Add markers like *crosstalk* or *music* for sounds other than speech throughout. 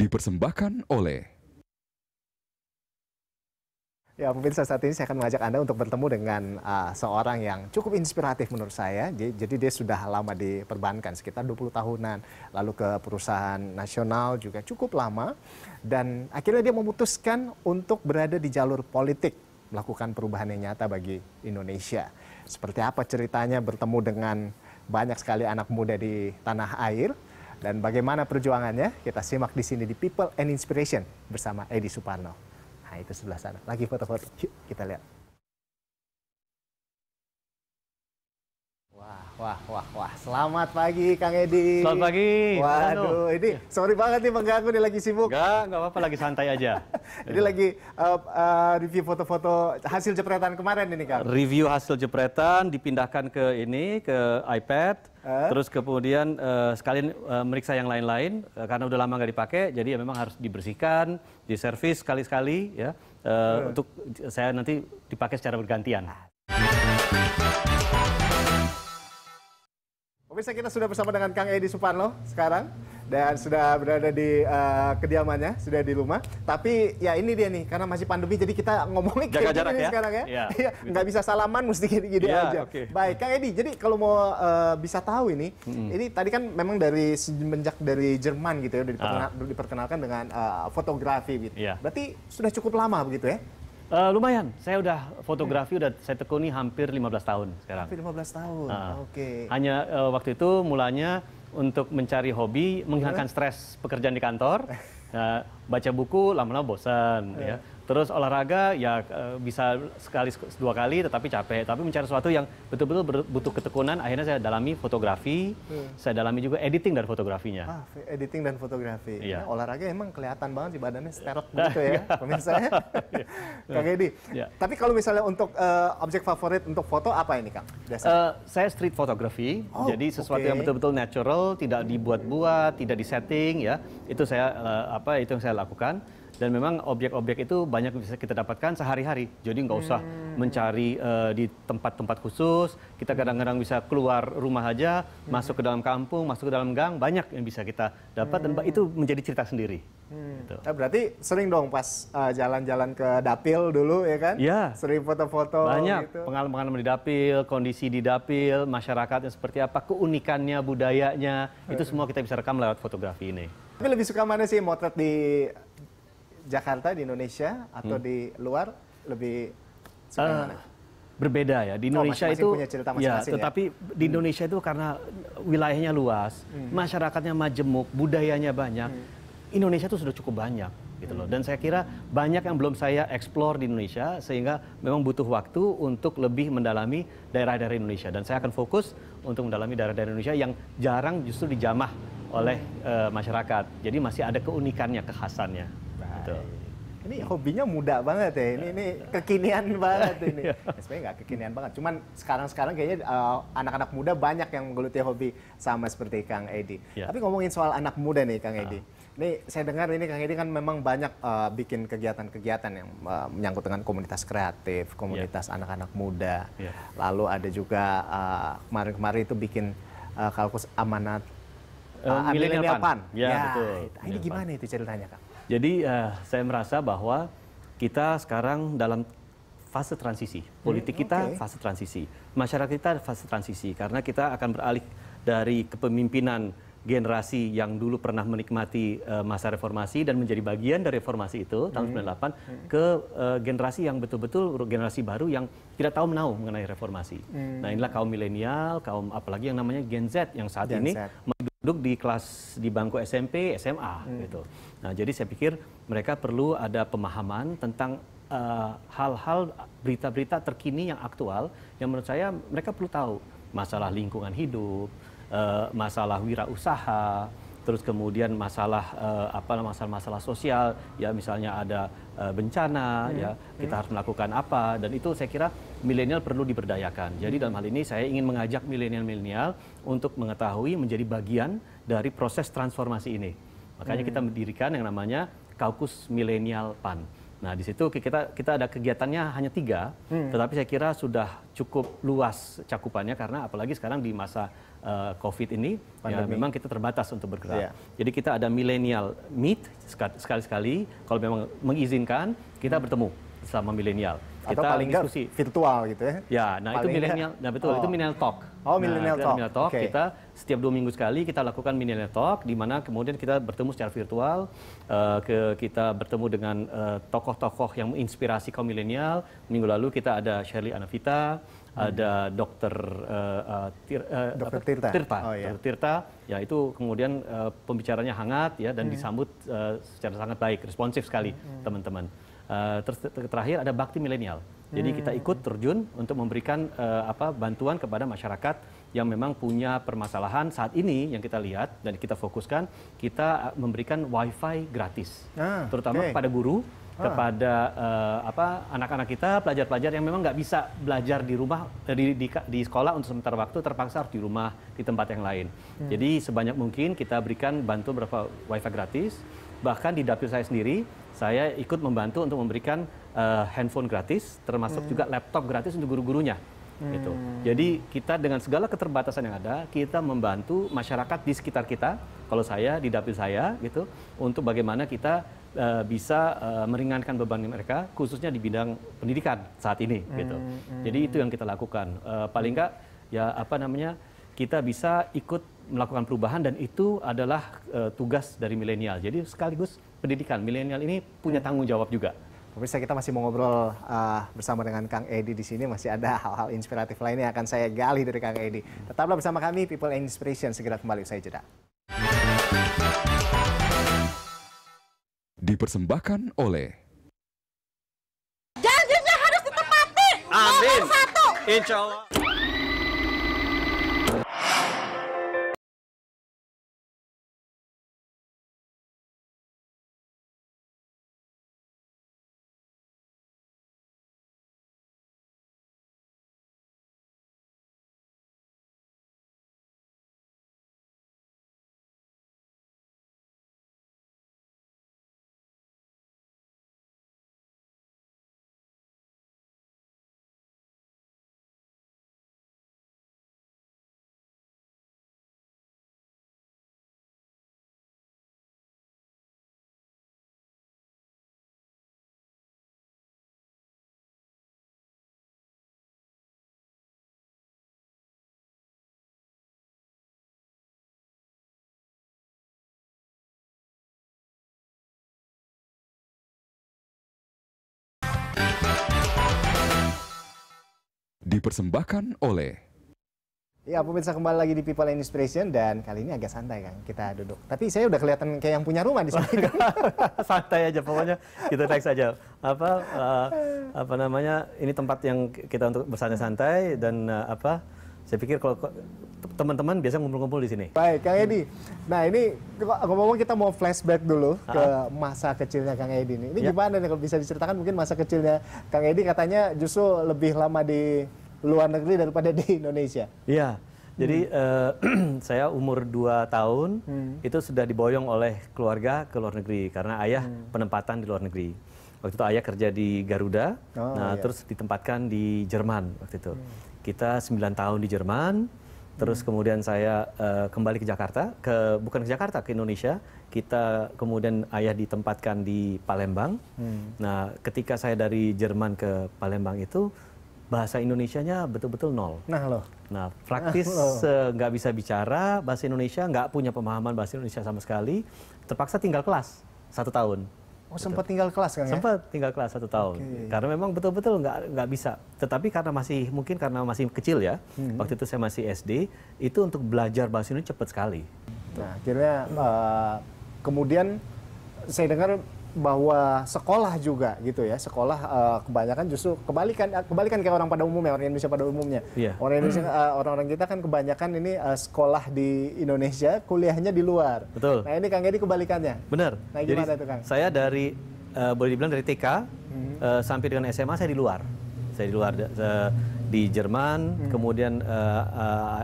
dipersembahkan oleh Ya, pemirsa saat ini saya akan mengajak Anda untuk bertemu dengan uh, seorang yang cukup inspiratif menurut saya. Jadi, jadi dia sudah lama diperbankan perbankan, sekitar 20 tahunan. Lalu ke perusahaan nasional juga cukup lama. Dan akhirnya dia memutuskan untuk berada di jalur politik, melakukan perubahan yang nyata bagi Indonesia. Seperti apa ceritanya bertemu dengan banyak sekali anak muda di tanah air, dan bagaimana perjuangannya? Kita simak di sini di People and Inspiration bersama Edi Suparno. Nah itu sebelah sana. Lagi foto-foto. Yuk kita lihat. Wah, wah, wah, wah. Selamat pagi Kang Edi. Selamat pagi. Waduh, ini iya. sorry banget nih mengganggu nih lagi sibuk. Enggak, enggak apa-apa lagi santai aja. *laughs* ini ya. lagi uh, uh, review foto-foto hasil jepretan kemarin ini Kang. Review hasil jepretan dipindahkan ke ini ke iPad Terus kemudian uh, sekalian uh, meriksa yang lain-lain uh, karena udah lama nggak dipakai, jadi ya memang harus dibersihkan, diservis sekali-sekali ya uh, uh. untuk saya nanti dipakai secara bergantian. Pemirsa kita sudah bersama dengan Kang Edi Suparno sekarang dan sudah berada di uh, kediamannya, sudah di rumah. Tapi ya ini dia nih, karena masih pandemi, jadi kita ngomongin Jaga kayak jarak ya? sekarang ya. Iya. iya. Nggak bisa salaman, mesti gini-gini ya, aja. Okay. Baik, Kang Edi. Jadi kalau mau uh, bisa tahu ini, hmm ini tadi kan memang dari semenjak dari Jerman gitu ya, udah uh. diperkenalkan dengan uh, fotografi gitu. Yeah. Berarti sudah cukup lama begitu ya? Uh, lumayan, saya udah fotografi hmm. udah saya tekuni hampir 15 tahun sekarang. Hampir 15 tahun, uh, oke. Okay. Hanya uh, waktu itu mulanya untuk mencari hobi menghilangkan stres pekerjaan di kantor *laughs* eh, baca buku lama-lama bosan ya iya. Terus olahraga ya eh, bisa sekali dua kali tetapi capek. Tapi mencari sesuatu yang betul-betul butuh ketekunan. Akhirnya saya dalami fotografi. Hmm. Saya dalami juga editing dan fotografinya. Ah, editing dan fotografi. Iya. Nah, olahraga emang kelihatan banget di badannya sterot *laughs* gitu ya iya. pemirsa ya. Kang Edi. Ya. Tapi kalau misalnya untuk uh, objek favorit untuk foto apa ini Kang? Uh, eh, saya street photography. Oh, jadi sesuatu okay. yang betul-betul natural, tidak dibuat-buat, tidak disetting ya. Itu saya uh, apa itu yang saya lakukan dan memang objek-objek itu banyak bisa kita dapatkan sehari-hari. Jadi nggak usah hmm. mencari uh, di tempat-tempat khusus. Kita hmm. kadang-kadang bisa keluar rumah aja, hmm. masuk ke dalam kampung, masuk ke dalam gang, banyak yang bisa kita dapat hmm. dan itu menjadi cerita sendiri. Hmm. Gitu. Ah, berarti sering dong pas eh, jalan-jalan uh, ke dapil dulu ya kan? Ya, Sering foto-foto. Banyak gitu. pengalaman-pengalaman di dapil, kondisi di dapil, masyarakatnya seperti apa, keunikannya, budayanya, itu hmm. semua kita bisa rekam lewat fotografi ini. Tapi lebih suka mana sih motret di Jakarta di Indonesia atau hmm. di luar lebih suka uh, mana? Berbeda ya di oh, Indonesia oh, itu punya cerita masing -masing ya, ya tetapi di hmm. Indonesia hmm. itu karena wilayahnya luas, hmm. masyarakatnya majemuk, budayanya banyak. Hmm. Indonesia itu sudah cukup banyak gitu loh. Dan saya kira banyak yang belum saya eksplor di Indonesia sehingga memang butuh waktu untuk lebih mendalami daerah-daerah Indonesia dan saya akan fokus untuk mendalami daerah-daerah Indonesia yang jarang justru dijamah oleh uh, masyarakat. Jadi masih ada keunikannya, kekhasannya. Betul. Nah, ini hobinya muda banget ya. Ini ini kekinian *laughs* banget ini. Iya. Ya, sebenarnya nggak kekinian banget. Cuman sekarang-sekarang kayaknya anak eh, anak-anak muda banyak yang menggeluti hobi sama seperti Kang Edi. Ya. Tapi ngomongin soal anak muda nih Kang Edi. Uh. Ini saya dengar ini Kang Edi kan memang banyak uh, bikin kegiatan-kegiatan yang uh, menyangkut dengan komunitas kreatif, komunitas iya. anak-anak yeah. muda. Yeah. Lalu ada juga kemarin-kemarin uh, itu bikin uh, kalkus amanat uh, uh, milenial pan. pan. Ya, ya, betul. Ah, ini gimana pan. itu ceritanya, Kang? Jadi uh, saya merasa bahwa kita sekarang dalam fase transisi. Hmm, Politik kita okay. fase transisi. Masyarakat kita fase transisi karena kita akan beralih dari kepemimpinan generasi yang dulu pernah menikmati uh, masa reformasi dan menjadi bagian dari reformasi itu hmm. tahun 98 hmm. ke uh, generasi yang betul-betul generasi baru yang tidak tahu menahu mengenai reformasi. Hmm. Nah, inilah kaum milenial, kaum apalagi yang namanya Gen Z yang saat Gen ini Z duduk di kelas di bangku SMP, SMA hmm. gitu. Nah, jadi saya pikir mereka perlu ada pemahaman tentang eh, hal-hal uh, berita-berita terkini yang aktual yang menurut saya mereka perlu tahu masalah lingkungan hidup, uh, masalah wirausaha, terus kemudian masalah uh, apa masalah-masalah sosial ya misalnya ada uh, bencana hmm. ya kita hmm. harus melakukan apa dan itu saya kira milenial perlu diberdayakan. Jadi dalam hal ini saya ingin mengajak milenial-milenial untuk mengetahui menjadi bagian dari proses transformasi ini. Makanya hmm. kita mendirikan yang namanya Kaukus Milenial PAN. Nah, di situ kita kita ada kegiatannya hanya tiga, hmm. tetapi saya kira sudah cukup luas cakupannya karena apalagi sekarang di masa Eh, COVID ini, ya memang kita terbatas untuk bergerak. Yeah. Jadi kita ada milenial meet sekali-sekali, kalau memang mengizinkan kita hmm. bertemu sama milenial. Kita Atau paling diskusi virtual gitu ya. Ya, nah itu milenial, nah betul, oh. itu milenial talk. Oh, nah, milenial talk. Millennial talk okay. kita setiap dua minggu sekali kita lakukan milenial talk di mana kemudian kita bertemu secara virtual uh, ke kita bertemu dengan eh, tokoh-tokoh uh, yang menginspirasi kaum milenial. Minggu lalu kita ada Shirley Anavita, Hmm. ada dokter eh, eh, eh, dokter Tirta. Tirta. Oh, iya. Dokter Tirta, ya itu kemudian uh, pembicaranya hangat ya dan hmm. disambut uh, secara sangat baik, responsif sekali hmm, hmm. teman-teman. Hmm. Uh, ter terakhir ada bakti milenial. Jadi kita ikut terjun untuk memberikan uh, apa bantuan kepada masyarakat yang memang punya permasalahan saat ini yang kita lihat dan kita fokuskan, kita memberikan wifi gratis, ah, terutama okay. kepada guru Ah. kepada uh, apa anak-anak kita pelajar-pelajar yang memang nggak bisa belajar di rumah eh, di, di di sekolah untuk sementara waktu terpaksa harus di rumah di tempat yang lain. Hmm. Jadi sebanyak mungkin kita berikan bantu berapa wifi gratis. Bahkan di dapil saya sendiri saya ikut membantu untuk memberikan uh, handphone gratis termasuk hmm. juga laptop gratis untuk guru-gurunya. Gitu. Hmm. gitu. Jadi kita dengan segala keterbatasan yang ada, kita membantu masyarakat di sekitar kita. Kalau saya di dapil saya gitu, untuk bagaimana kita Eh, bisa uh, meringankan beban mereka khususnya di bidang pendidikan saat ini hmm, gitu. Hmm. Jadi itu hmm. yang kita lakukan. Uh, paling nggak ya apa namanya kita bisa ikut melakukan perubahan dan itu adalah uh, tugas dari milenial. Jadi sekaligus pendidikan milenial ini punya hmm. tanggung jawab juga. Pemirsa kita masih mau ngobrol uh, bersama dengan Kang Edi di sini masih ada hal-hal inspiratif lainnya yang akan saya gali dari Kang Edi. Tetaplah bersama kami People Inspiration segera kembali saya jeda. dipersembahkan oleh Janjinya harus ditepati. Amin. Nomor satu. Insya Allah. dipersembahkan oleh Ya pemirsa kembali lagi di People and Inspiration dan kali ini agak santai kan? kita duduk. Tapi saya udah kelihatan kayak yang punya rumah di sini. Kan. *laughs* santai aja pokoknya kita naik saja. Apa uh, apa namanya? Ini tempat yang kita untuk bersantai-santai dan uh, apa? Saya pikir kalau teman-teman biasa ngumpul-ngumpul di sini. Baik, Kang Edi. Nah ini ngomong-ngomong kita mau flashback dulu ah. ke masa kecilnya Kang Edi nih. Ini ya. gimana nih kalau bisa diceritakan mungkin masa kecilnya Kang Edi katanya justru lebih lama di luar negeri daripada *laughs* di Indonesia. Iya. Jadi hmm. uh, *clears throat* saya umur 2 tahun hmm. itu sudah diboyong oleh keluarga ke luar negeri karena ayah hmm. penempatan di luar negeri. Waktu itu ayah kerja di Garuda, oh, nah iya. terus ditempatkan di Jerman waktu itu. Hmm. Kita 9 tahun di Jerman, terus hmm. kemudian saya uh, kembali ke Jakarta, ke bukan ke Jakarta, ke Indonesia. Kita kemudian ayah ditempatkan di Palembang. Hmm. Nah, ketika saya dari Jerman ke Palembang itu bahasa Indonesia-nya betul-betul nol. Nah loh. Nah, nah praktis eh, nggak nah, bisa bicara bahasa Indonesia, nggak punya pemahaman bahasa Indonesia sama sekali, terpaksa tinggal kelas satu tahun. Oh gitu. sempat tinggal kelas kan ya? Sempat tinggal kelas satu tahun. Okay. Karena memang betul-betul nggak nggak bisa. Tetapi karena masih mungkin karena masih kecil ya, hmm. waktu itu saya masih SD, itu untuk belajar bahasa Indonesia cepat sekali. Nah akhirnya uh, kemudian saya dengar bahwa sekolah juga gitu ya sekolah uh, kebanyakan justru kebalikan eh, kebalikan kayak orang pada umumnya orang Indonesia pada umumnya yeah. orang Indonesia orang eh, orang-orang kita kan kebanyakan ini uh, sekolah di Indonesia kuliahnya di luar betul nah ini Kang Edi kebalikannya benar nah Jadi, itu Kang saya dari uh, boleh dibilang dari TK hmm. uh, sampai dengan SMA saya di luar saya di luar uh, di Jerman hmm. kemudian uh,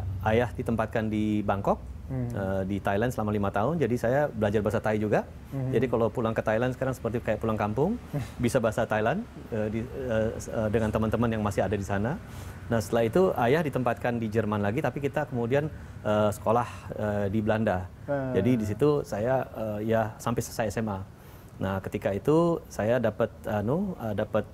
uh, ayah ditempatkan di Bangkok hmm. uh, di Thailand selama lima tahun. Jadi saya belajar bahasa Thai juga. Hmm. Jadi kalau pulang ke Thailand sekarang seperti kayak pulang kampung, *laughs* bisa bahasa Thailand uh, di, uh, uh, dengan teman-teman yang masih ada di sana. Nah setelah itu ayah ditempatkan di Jerman lagi, tapi kita kemudian uh, sekolah uh, di Belanda. Hmm. Jadi di situ saya uh, ya sampai selesai SMA. Nah, ketika itu saya dapat anu uh, dapat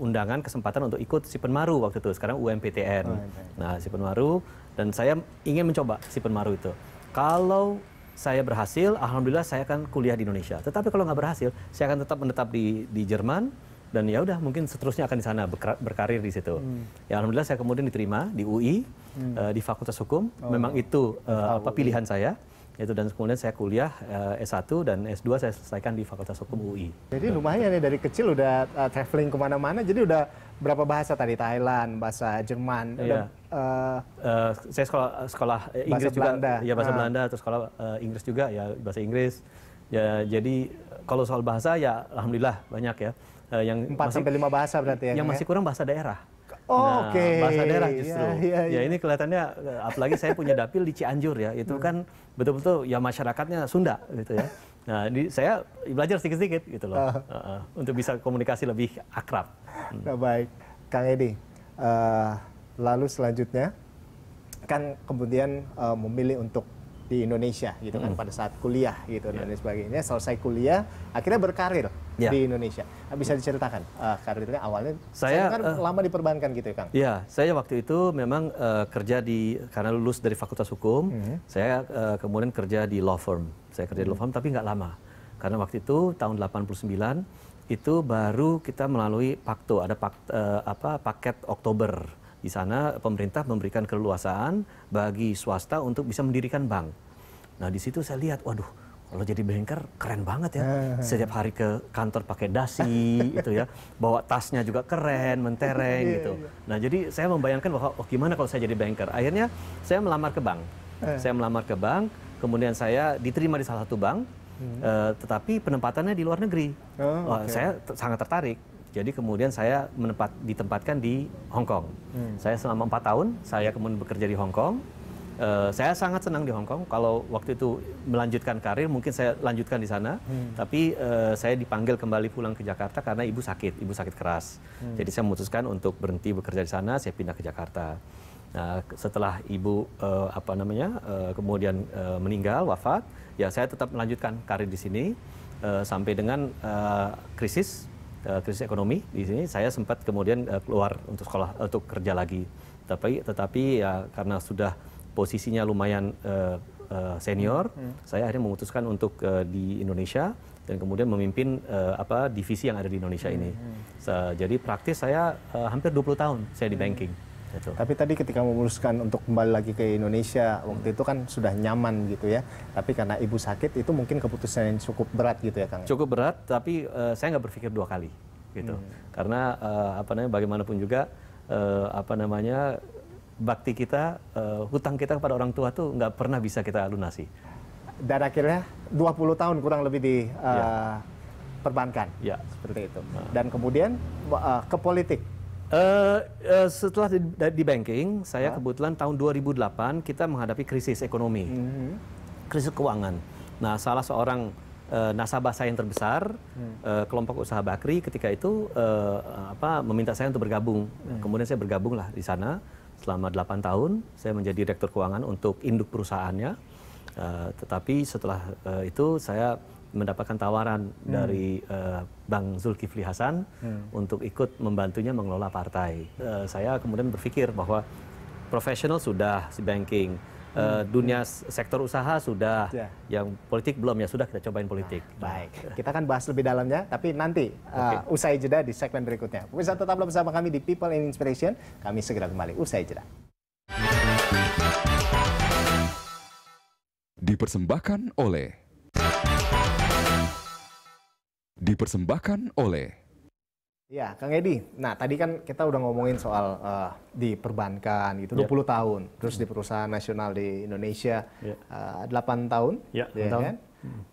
undangan kesempatan untuk ikut Sipenmaru waktu itu. Sekarang UMPTN. Oh, iya, iya. Nah, Sipenmaru dan saya ingin mencoba si penmaru itu. Kalau saya berhasil, alhamdulillah saya akan kuliah di Indonesia. Tetapi kalau nggak berhasil, saya akan tetap menetap di di Jerman dan ya udah mungkin seterusnya akan di sana berkarir di situ. Hmm. Ya alhamdulillah saya kemudian diterima di UI hmm. uh, di Fakultas Hukum. Oh. Memang itu uh, apa ya. pilihan saya itu dan kemudian saya kuliah uh, eh, S1 dan S2 saya selesaikan di Fakultas Hukum UI. Jadi lumayan ya dari kecil udah uh, traveling kemana-mana, jadi udah berapa bahasa tadi Thailand, bahasa Jerman, yeah uh, saya sekolah eh, sekolah Inggris bahasa juga Belanda. ya bahasa uh. Belanda terus sekolah uh, Inggris juga ya bahasa Inggris ya jadi kalau soal bahasa ya alhamdulillah banyak ya uh, yang empat sampai lima bahasa berarti ya yang masih ya? kurang bahasa daerah Oh, nah, Oke. Okay. Bahasa daerah ya, justru. Ya, yeah, yeah. ya ini kelihatannya apalagi saya punya dapil di Cianjur ya. Itu hmm. kan betul-betul ya masyarakatnya Sunda gitu ya. Nah, di, saya belajar sedikit-sedikit gitu loh. Uh. Uh, uh, untuk bisa komunikasi lebih akrab. Hmm. Nah, baik. Kang Edi, uh, lalu selanjutnya kan kemudian uh, memilih untuk di Indonesia gitu kan mm. pada saat kuliah gitu yeah. dan ya. sebagainya selesai kuliah akhirnya berkarir yeah. di Indonesia nah, bisa diceritakan uh, karirnya awalnya saya, saya kan uh, lama diperbankan gitu ya Kang ya saya waktu itu memang uh, kerja di karena lulus dari Fakultas Hukum mm. saya uh, kemudian kerja di law firm saya kerja di law hmm. firm tapi nggak lama karena waktu itu tahun 89 itu baru kita melalui pakto ada pak, uh, apa paket Oktober di sana pemerintah memberikan keleluasaan bagi swasta untuk bisa mendirikan bank. Nah di situ saya lihat, waduh, kalau jadi banker keren banget ya. Eh. Setiap hari ke kantor pakai dasi *laughs* itu ya, bawa tasnya juga keren, mentereng iya, gitu. Iya. Nah jadi saya membayangkan bahwa oh, gimana kalau saya jadi banker. Akhirnya saya melamar ke bank. Eh. Saya melamar ke bank, kemudian saya diterima di salah satu bank. Hmm. Uh, tetapi penempatannya di luar negeri. Oh, okay. uh, saya sangat tertarik. Jadi kemudian saya menempat, ditempatkan di Hong Kong. Hmm. Saya selama empat tahun, saya kemudian bekerja di Hong Kong. Uh, saya sangat senang di Hong Kong. Kalau waktu itu melanjutkan karir, mungkin saya lanjutkan di sana. Hmm. Tapi uh, saya dipanggil kembali pulang ke Jakarta karena ibu sakit, ibu sakit keras. Hmm. Jadi saya memutuskan untuk berhenti bekerja di sana. Saya pindah ke Jakarta. Nah, setelah ibu uh, apa namanya uh, kemudian uh, meninggal wafat, ya saya tetap melanjutkan karir di sini uh, sampai dengan uh, krisis uh, krisis ekonomi di sini saya sempat kemudian uh, keluar untuk sekolah eh, untuk kerja lagi tapi tetapi ya karena sudah posisinya lumayan uh, uh, senior hmm, hmm. saya akhirnya memutuskan untuk uh, di Indonesia dan kemudian memimpin uh, apa divisi yang ada di Indonesia hmm. ini. Hmm. So, jadi praktis saya uh, hampir 20 tahun saya di hmm. banking. Betul. Tapi tadi ketika memuluskan untuk kembali lagi ke Indonesia, hmm. waktu itu kan sudah nyaman gitu ya. Tapi karena ibu sakit itu mungkin keputusan yang cukup berat gitu ya Kang. Cukup berat, tapi uh, saya nggak berpikir dua kali gitu. Hmm. Karena uh, apa namanya bagaimanapun juga uh, apa namanya bakti kita, uh, hutang kita kepada orang tua tuh nggak pernah bisa kita lunasi. Dan akhirnya 20 tahun kurang lebih di uh, ya. perbankan. Ya, seperti itu. Dan kemudian ke politik Uh, uh, setelah di, di banking, saya huh? Ah. kebetulan tahun 2008 kita menghadapi krisis ekonomi, mm -hmm. krisis keuangan. Nah, salah seorang uh, nasabah saya yang terbesar, mm. uh, kelompok usaha Bakri ketika itu uh, apa meminta saya untuk bergabung. Mm. Kemudian saya bergabunglah di sana selama 8 tahun. Saya menjadi direktur keuangan untuk induk perusahaannya. Uh, tetapi setelah uh, itu saya mendapatkan tawaran hmm. dari uh, Bang Zulkifli Hasan hmm. untuk ikut membantunya mengelola partai. Uh, saya kemudian berpikir bahwa profesional sudah si banking, uh, dunia sektor usaha sudah, yeah. yang politik belum ya sudah kita cobain politik. Nah, baik, nah. kita akan bahas lebih dalamnya, tapi nanti uh, okay. usai jeda di segmen berikutnya. Bisa tetaplah bersama kami di People in Inspiration. Kami segera kembali usai jeda. Dipersembahkan oleh dipersembahkan oleh Ya, Kang Edi. Nah, tadi kan kita udah ngomongin soal uh, eh, di perbankan gitu, 20 iya. tahun. Terus di perusahaan nasional di Indonesia yeah. uh, 8 tahun. Yeah, ya, 8 tahun. Kan?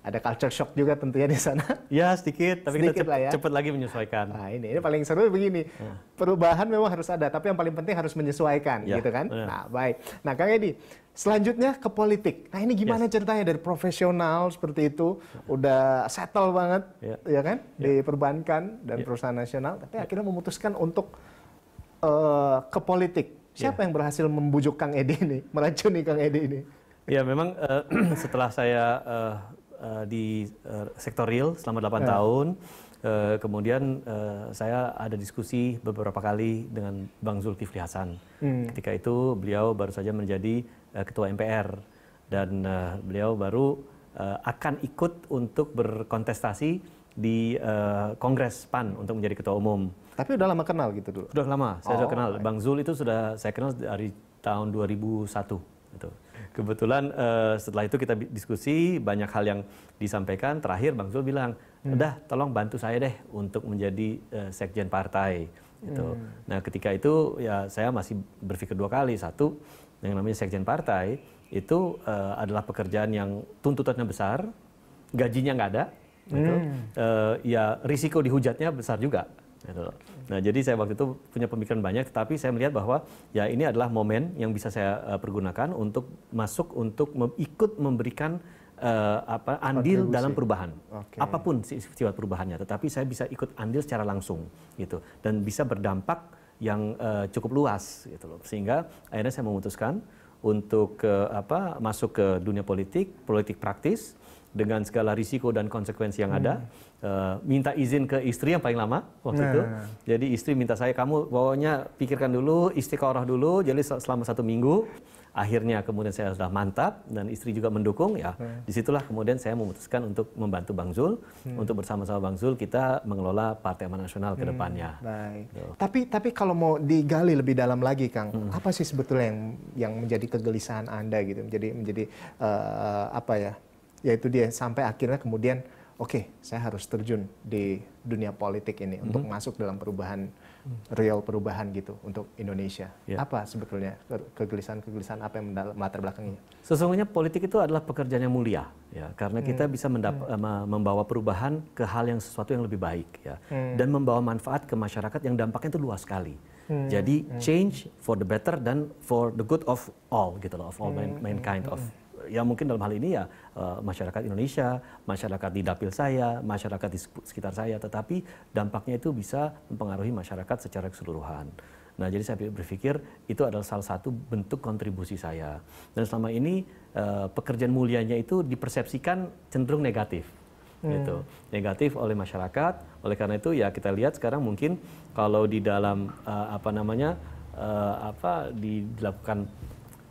Ada culture shock juga tentunya di sana. Ya sedikit, tapi sedikit kita cepet, ya. cepet lagi menyesuaikan. Nah ini, ini paling seru begini. Hmm. Perubahan memang harus ada, tapi yang paling penting harus menyesuaikan, ya, gitu kan? Ya. Nah baik. Nah Kang Edi, selanjutnya ke politik. Nah ini gimana yes. ceritanya dari profesional seperti itu, udah settle banget, ya, ya kan? Ya. Di perbankan dan ya. perusahaan nasional, tapi ya. akhirnya memutuskan untuk uh, ke politik. Ya. Siapa ya. yang berhasil membujuk Kang Edi ini, *laughs* meracuni Kang Edi ini? Ya memang uh, *clears throat* setelah saya uh, Eh, di uh, sektor real selama 8 yeah. tahun. Uh, kemudian uh, saya ada diskusi beberapa kali dengan Bang Zulkifli Hasan. Hmm. Ketika itu beliau baru saja menjadi uh, ketua MPR dan uh, beliau baru uh, akan ikut untuk berkontestasi di uh, Kongres PAN untuk menjadi ketua umum. Tapi udah lama kenal gitu dulu. Sudah lama, saya oh, sudah kenal. Right. Bang Zul itu sudah saya kenal dari tahun 2001 gitu kebetulan uh, setelah itu kita diskusi banyak hal yang disampaikan. Terakhir Bang Zul bilang, udah hmm. tolong bantu saya deh untuk menjadi uh, sekjen partai. Gitu. Hmm. Nah ketika itu ya saya masih berpikir dua kali. Satu yang namanya sekjen partai itu uh, adalah pekerjaan yang tuntutannya besar, gajinya nggak ada, gitu. Uh, ya risiko dihujatnya besar juga. Gitu. Nah, jadi saya waktu itu punya pemikiran banyak, tetapi saya melihat bahwa ya ini adalah momen yang bisa saya uh, pergunakan untuk masuk untuk mem ikut memberikan uh, apa andil Kontribusi. dalam perubahan. Okay. Apapun sifat perubahannya, tetapi saya bisa ikut andil secara langsung gitu dan bisa berdampak yang uh, cukup luas gitu loh. Sehingga akhirnya saya memutuskan untuk uh, apa masuk ke dunia politik, politik praktis dengan segala risiko dan konsekuensi yang hmm. ada. Uh, eh, minta izin ke istri yang paling lama waktu nah. itu. Jadi istri minta saya kamu bawanya pikirkan dulu, istiqorah dulu. Jadi selama satu minggu, akhirnya kemudian saya sudah mantap dan istri juga mendukung ya. Hmm. Disitulah kemudian saya memutuskan untuk membantu Bang Zul hmm. untuk bersama-sama Bang Zul kita mengelola Partai Amanat Nasional ke hmm, depannya. Baik. Tuh. Gitu. Tapi tapi kalau mau digali lebih dalam lagi Kang, hmm. apa sih sebetulnya yang yang menjadi kegelisahan Anda gitu, menjadi menjadi uh, apa ya? Yaitu dia sampai akhirnya kemudian oke okay, saya harus terjun di dunia politik ini mm -hmm. untuk mm-hmm. masuk dalam perubahan real perubahan gitu untuk Indonesia. Yeah. Apa sebetulnya kegelisahan-kegelisahan apa yang latar belakangnya? Sesungguhnya politik itu adalah pekerjaan yang mulia ya karena kita hmm. bisa mendap- mm. membawa perubahan ke hal yang sesuatu yang lebih baik ya mm. dan membawa manfaat ke masyarakat yang dampaknya itu luas sekali. mm. Jadi hmm. change for the better dan for the good of all gitu loh of all mm. mankind of hmm ya mungkin dalam hal ini ya eh, masyarakat Indonesia, masyarakat di dapil saya, masyarakat di sekitar saya, tetapi dampaknya itu bisa mempengaruhi masyarakat secara keseluruhan. Nah, jadi saya berpikir itu adalah salah satu bentuk kontribusi saya. Dan selama ini eh, pekerjaan mulianya itu dipersepsikan cenderung negatif. Hmm. gitu negatif oleh masyarakat oleh karena itu ya kita lihat sekarang mungkin kalau di dalam eh, apa namanya apa dilakukan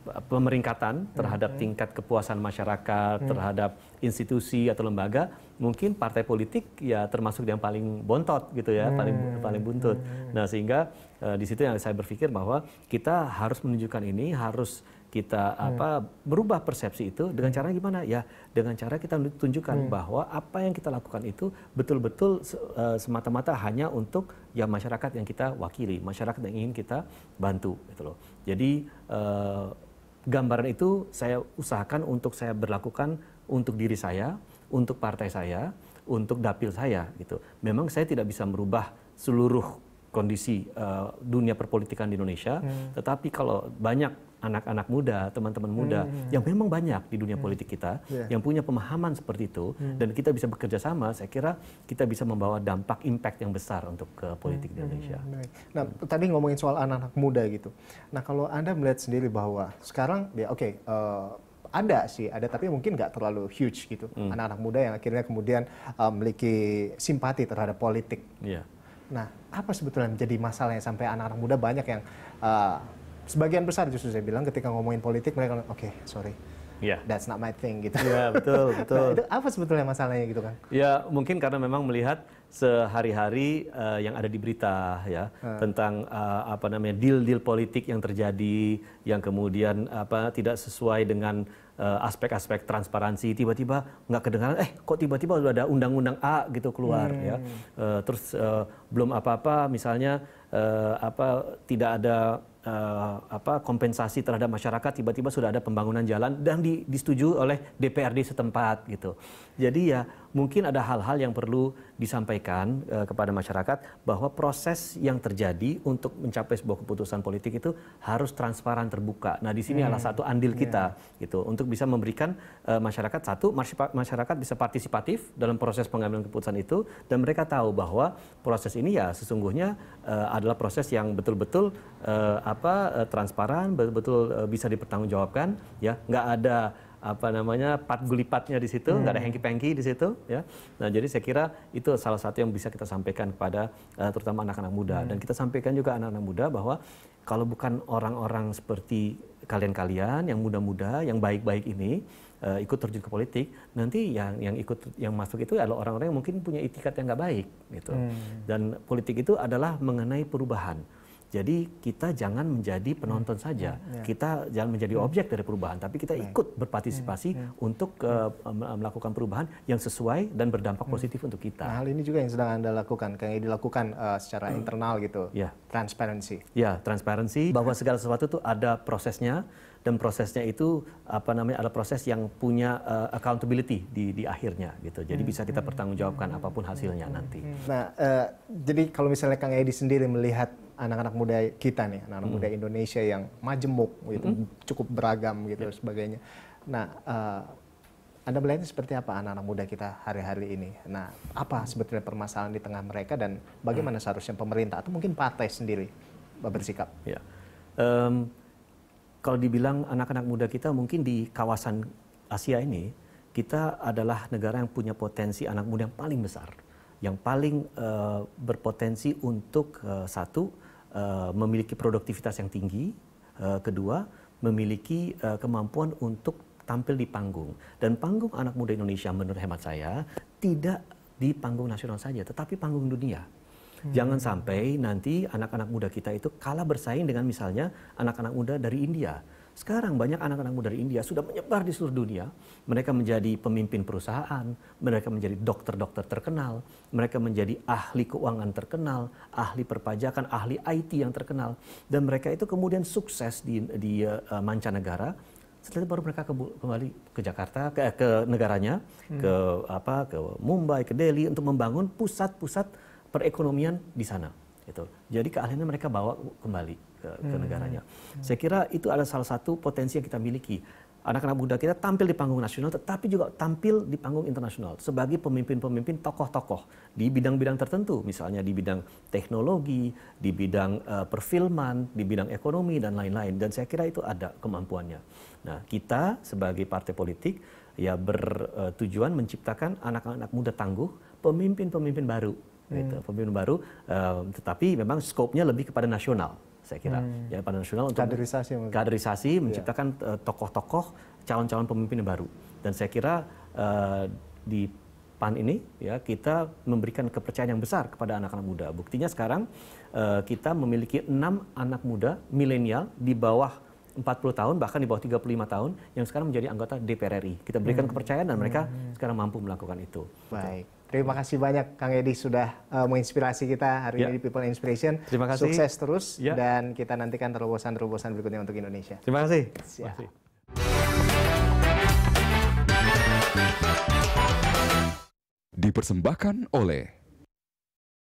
pemeringkatan terhadap tingkat kepuasan masyarakat mm. terhadap institusi atau lembaga mungkin partai politik ya termasuk yang paling bontot gitu ya paling paling mm. buntut mm. nah sehingga uh, di situ yang saya berpikir bahwa kita harus menunjukkan ini harus kita hmm. apa berubah persepsi itu dengan cara gimana ya dengan cara kita tunjukkan hmm. bahwa apa yang kita lakukan itu betul-betul uh, semata-mata hanya untuk ya masyarakat yang kita wakili masyarakat yang ingin kita bantu gitu loh jadi uh, gambaran itu saya usahakan untuk saya berlakukan untuk diri saya, untuk partai saya, untuk dapil saya gitu. Memang saya tidak bisa merubah seluruh kondisi uh, dunia perpolitikan di Indonesia, hmm. tetapi kalau banyak anak-anak muda, teman-teman muda hmm. yang memang banyak di dunia hmm. politik kita yeah. yang punya pemahaman seperti itu hmm. dan kita bisa bekerja sama, saya kira kita bisa membawa dampak impact yang besar untuk ke eh, politik hmm. di Indonesia. Hmm. Nah, hmm. tadi ngomongin soal anak-anak muda gitu. Nah, kalau Anda melihat sendiri bahwa sekarang ya oke okay, uh, eh, ada sih, ada tapi mungkin nggak terlalu huge gitu. Hmm. Anak-anak hmm. muda yang akhirnya kemudian uh, memiliki simpati terhadap politik. Yeah. Nah, apa sebetulnya menjadi masalahnya sampai anak-anak muda banyak yang uh, sebagian besar justru saya bilang ketika ngomongin politik mereka oke okay, sorry yeah. that's not my thing gitu. Ya yeah, *laughs* betul betul. nah, itu apa sebetulnya masalahnya gitu kan? Ya mungkin karena memang melihat sehari-hari uh, yang ada di berita ya hmm. tentang uh, apa namanya deal-deal politik yang terjadi yang kemudian apa tidak sesuai dengan eh, aspek-aspek uh, transparansi tiba-tiba nggak kedengaran eh kok tiba-tiba udah ada undang-undang A gitu keluar hmm. ya uh, terus uh, belum apa-apa misalnya uh, apa tidak ada uh, apa, kompensasi terhadap masyarakat tiba-tiba sudah ada pembangunan jalan dan di, disetujui oleh DPRD setempat gitu. Jadi ya mungkin ada hal-hal yang perlu disampaikan uh, kepada masyarakat bahwa proses yang terjadi untuk mencapai sebuah keputusan politik itu harus transparan terbuka. Nah, di sini hmm. adalah satu andil ya. kita yeah. gitu untuk bisa memberikan uh, masyarakat satu masyarakat bisa partisipatif dalam proses pengambilan keputusan itu dan mereka tahu bahwa proses ini ya sesungguhnya uh, adalah proses yang betul-betul uh, apa uh, transparan, betul-betul uh, bisa dipertanggungjawabkan ya, nggak ada apa namanya pat gulipatnya di situ, nggak hmm. ada hengki pengki di situ, ya. Nah jadi saya kira itu salah satu yang bisa kita sampaikan kepada uh, terutama anak-anak muda hmm. dan kita sampaikan juga anak-anak muda bahwa kalau bukan orang-orang seperti kalian-kalian yang muda-muda, yang baik-baik ini uh, ikut terjun ke politik, nanti yang yang ikut yang masuk itu adalah orang-orang yang mungkin punya itikat yang nggak baik, gitu. Hmm. Dan politik itu adalah mengenai perubahan jadi kita jangan menjadi penonton hmm. saja, yeah. Ya. kita jangan menjadi hmm. objek dari perubahan, tapi kita ikut hmm. berpartisipasi hmm. untuk uh, melakukan perubahan yang sesuai dan berdampak hmm. positif untuk kita. Nah, hal ini juga yang sedang anda lakukan, yang dilakukan uh, secara hmm. internal gitu, yeah. transparansi. Ya, yeah, ya, transparansi bahwa segala sesuatu itu ada prosesnya dan prosesnya itu apa namanya ada proses yang punya uh, accountability di di akhirnya gitu. Jadi hmm. bisa kita pertanggungjawabkan apapun hasilnya hmm. nanti. Hmm. Nah, uh, jadi kalau misalnya Kang Edi sendiri melihat anak-anak muda kita nih, anak-anak hmm. muda Indonesia yang majemuk gitu, hmm. cukup beragam gitu yeah. sebagainya. Nah, uh, anda melihatnya seperti apa anak-anak muda kita hari-hari ini? Nah, apa sebetulnya permasalahan di tengah mereka dan bagaimana hmm. seharusnya pemerintah atau mungkin partai sendiri bersikap? Ya. Um, kalau dibilang anak-anak muda kita mungkin di kawasan Asia ini kita adalah negara yang punya potensi anak muda yang paling besar, yang paling uh, berpotensi untuk uh, satu uh, memiliki produktivitas yang tinggi, uh, kedua memiliki uh, kemampuan untuk tampil di panggung. Dan panggung anak muda Indonesia menurut hemat saya tidak di panggung nasional saja, tetapi panggung dunia Hmm. Jangan sampai nanti anak-anak muda kita itu kalah bersaing dengan misalnya anak-anak muda dari India. Sekarang banyak anak-anak muda dari India sudah menyebar di seluruh dunia. Mereka menjadi pemimpin perusahaan, mereka menjadi dokter-dokter terkenal, mereka menjadi ahli keuangan terkenal, ahli perpajakan, ahli IT yang terkenal. Dan mereka itu kemudian sukses di, di uh, mancanegara. Setelah itu baru mereka kembali ke Jakarta, ke, eh, ke negaranya, hmm. ke apa, ke Mumbai, ke Delhi untuk membangun pusat-pusat perekonomian di sana. Gitu. Jadi keahliannya mereka bawa kembali ke, ke hmm. negaranya. Saya kira itu adalah salah satu potensi yang kita miliki. Anak-anak muda kita tampil di panggung nasional, tetapi juga tampil di panggung internasional sebagai pemimpin-pemimpin tokoh-tokoh di bidang-bidang tertentu, misalnya di bidang teknologi, di bidang uh, perfilman, di bidang ekonomi dan lain-lain. Dan saya kira itu ada kemampuannya. Nah, kita sebagai partai politik ya bertujuan eh, menciptakan anak-anak muda tangguh, pemimpin-pemimpin baru hmm. gitu, pemimpin baru. Um, tetapi memang skopnya lebih kepada nasional saya kira hmm. ya pada nasional untuk kaderisasi maksudnya. kaderisasi iya. menciptakan tokoh eh, tokoh-tokoh calon-calon pemimpin baru dan saya kira uh, di pan ini ya kita memberikan kepercayaan yang besar kepada anak-anak muda buktinya sekarang uh, kita memiliki enam anak muda milenial di bawah 40 tahun bahkan di bawah 35 tahun yang sekarang menjadi anggota DPR RI kita berikan hmm. kepercayaan dan mereka hmm. sekarang mampu melakukan itu baik gitu. Terima kasih banyak Kang Edi sudah uh, menginspirasi kita hari ya. ini di People Inspiration. Terima kasih. Sukses terus ya. dan kita nantikan terobosan-terobosan berikutnya untuk Indonesia. Terima kasih. Siap. Terima kasih. Dipersembahkan oleh